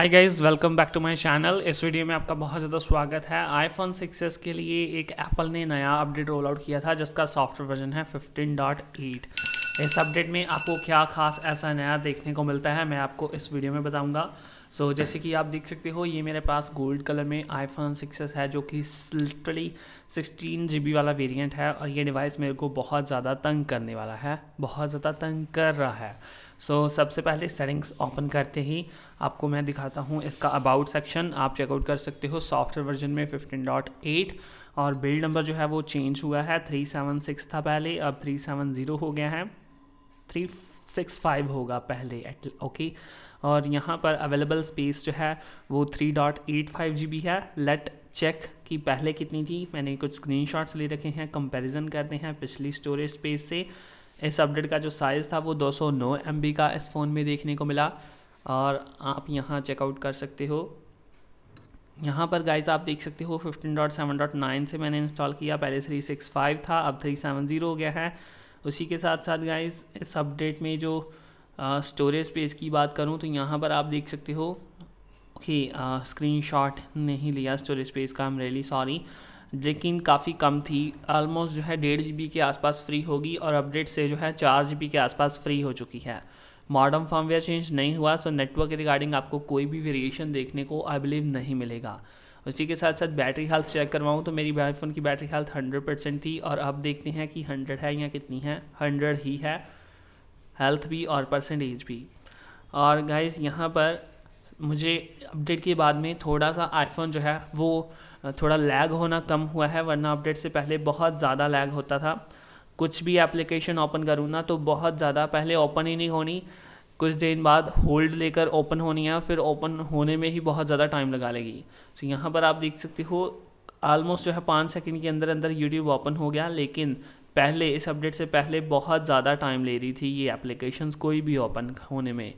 hi guys welcome back to my channel इस video में आपका बहुत ज़्यादा स्वागत है आईफोन सिक्स के लिए एक एप्पल ने नया अपडेट रोल आउट किया था जिसका सॉफ्टवेयर वर्जन है 15.8 इस अपडेट में आपको क्या खास ऐसा नया देखने को मिलता है मैं आपको इस वीडियो में बताऊंगा सो so, जैसे कि आप देख सकते हो ये मेरे पास गोल्ड कलर में आईफोन सिक्स है जो कि लिटरली सिक्सटीन जी वाला वेरिएंट है और ये डिवाइस मेरे को बहुत ज़्यादा तंग करने वाला है बहुत ज़्यादा तंग कर रहा है सो so, सबसे पहले सेटिंग्स ओपन करते ही आपको मैं दिखाता हूँ इसका अबाउट सेक्शन आप चेकआउट कर सकते हो सॉफ्टवेयर वर्जन में फिफ्टीन और बिल्ड नंबर जो है वो चेंज हुआ है 376 था पहले अब 370 हो गया है 365 होगा पहले ओके और यहाँ पर अवेलेबल स्पेस जो है वो three dot eight five G B है लेट चेक कि पहले कितनी थी मैंने कुछ स्क्रीनशॉट्स ले रखे हैं कंपैरिजन करते हैं पिछली स्टोरेज स्पेस से इस अपडेट का जो साइज़ था वो 209 सौ का इस फ़ोन में देखने को मिला और आप यहाँ चेकआउट कर सकते हो यहाँ पर गाइज आप देख सकते हो 15.7.9 से मैंने इंस्टॉल किया पहले 365 था अब 370 हो गया है उसी के साथ साथ गाइज इस अपडेट में जो स्टोरेज स्पेस की बात करूँ तो यहाँ पर आप देख सकते हो कि स्क्रीन शॉट नहीं लिया स्टोरेज स्पेस का हम रियली सॉरी लेकिन काफ़ी कम थी ऑलमोस्ट जो है डेढ़ जी के आसपास फ्री होगी और अपडेट से जो है चार जी के आसपास फ्री हो चुकी है मॉडर्न फॉर्मवेयर चेंज नहीं हुआ सो नेटवर्क के रिगार्डिंग आपको कोई भी वेरिएशन देखने को आई बिलीव नहीं मिलेगा उसी के साथ साथ बैटरी हेल्थ चेक करवाऊँ तो मेरी आईफोन की बैटरी हेल्थ हंड्रेड परसेंट थी और अब देखते हैं कि हंड्रेड है या कितनी है हंड्रेड ही है हेल्थ भी और परसेंटेज भी और गाइज़ यहाँ पर मुझे अपडेट के बाद में थोड़ा सा आईफोन जो है वो थोड़ा लैग होना कम हुआ है वरना अपडेट से पहले बहुत ज़्यादा लैग होता था कुछ भी एप्लीकेशन ओपन करूँ ना तो बहुत ज़्यादा पहले ओपन ही नहीं होनी कुछ दिन बाद होल्ड लेकर ओपन होनी है फिर ओपन होने में ही बहुत ज़्यादा टाइम लगा लेगी तो यहाँ पर आप देख सकते हो आलमोस्ट जो है पाँच सेकंड के अंदर अंदर यूट्यूब ओपन हो गया लेकिन पहले इस अपडेट से पहले बहुत ज़्यादा टाइम ले रही थी ये एप्लीकेशन कोई भी ओपन होने में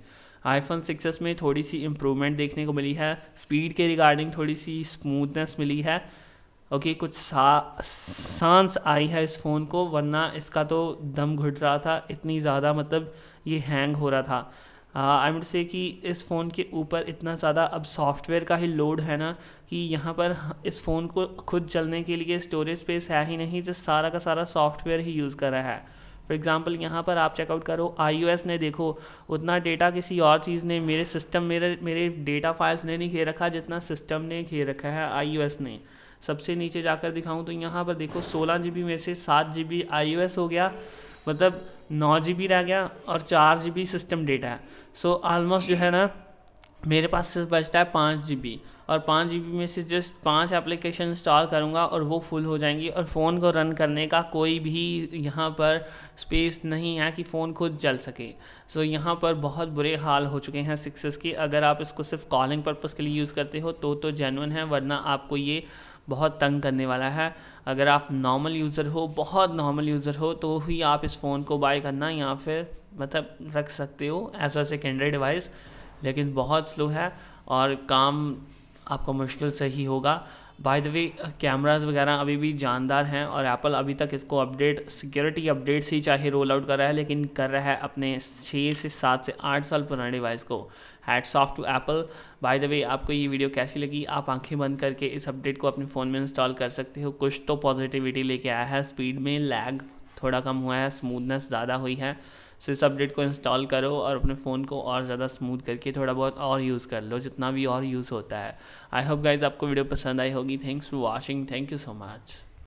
आईफोन सिक्स में थोड़ी सी इम्प्रूवमेंट देखने को मिली है स्पीड के रिगार्डिंग थोड़ी सी स्मूथनेस मिली है ओके okay, कुछ सा सांस आई है इस फ़ोन को वरना इसका तो दम घुट रहा था इतनी ज़्यादा मतलब ये हैंग हो रहा था आई मुड से कि इस फ़ोन के ऊपर इतना ज़्यादा अब सॉफ्टवेयर का ही लोड है ना कि यहाँ पर इस फ़ोन को खुद चलने के लिए स्टोरेज स्पेस है ही नहीं जो सारा का सारा सॉफ्टवेयर ही यूज़ कर रहा है फॉर एग्ज़ाम्पल यहाँ पर आप चेकआउट करो आई ने देखो उतना डेटा किसी और चीज़ ने मेरे सिस्टम मेरे मेरे डेटा फाइल्स ने नहीं घेर रखा जितना सिस्टम ने घेर रखा है आई ने सबसे नीचे जाकर दिखाऊं तो यहाँ पर देखो सोलह जी में से सात जी बी हो गया मतलब नौ जी बी रह गया और चार जी बी सिस्टम डेटा है सो so, आलमोस्ट जो है ना मेरे पास सिर्फ बचता है पाँच जी बी और पाँच जी बी में से जस्ट पाँच एप्लीकेशन इंस्टॉल करूँगा और वो फुल हो जाएंगी और फ़ोन को रन करने का कोई भी यहाँ पर स्पेस नहीं है कि फ़ोन खुद चल सके सो so, यहाँ पर बहुत बुरे हाल हो चुके हैं सिक्सेस की अगर आप इसको सिर्फ कॉलिंग पर्पज़ के लिए यूज़ करते हो तो तो जेनवन है वरना आपको ये बहुत तंग करने वाला है अगर आप नॉर्मल यूज़र हो बहुत नॉर्मल यूज़र हो तो ही आप इस फ़ोन को बाय करना या फिर मतलब रख सकते हो एज अ सेकेंडरी डिवाइस लेकिन बहुत स्लो है और काम आपको मुश्किल से ही होगा बाय द वे कैमराज वगैरह अभी भी जानदार हैं और एप्पल अभी तक इसको अपडेट सिक्योरिटी अपडेट्स ही चाहे रोल आउट कर रहा है लेकिन कर रहा है अपने छः से सात से आठ साल पुराने डिवाइस को हैट्स सॉफ्ट to Apple by the way आपको ये वीडियो कैसी लगी आप आंखें बंद करके इस अपडेट को अपने फ़ोन में इंस्टॉल कर सकते हो कुछ तो पॉजिटिविटी लेके आया है स्पीड में लैग थोड़ा कम हुआ है स्मूथनेस ज़्यादा हुई है सो इस अपडेट को इंस्टॉल करो और अपने फ़ोन को और ज़्यादा स्मूथ करके थोड़ा बहुत और यूज़ कर लो जितना भी और यूज़ होता है आई होप गाइज आपको वीडियो पसंद आई होगी thanks for watching thank you so much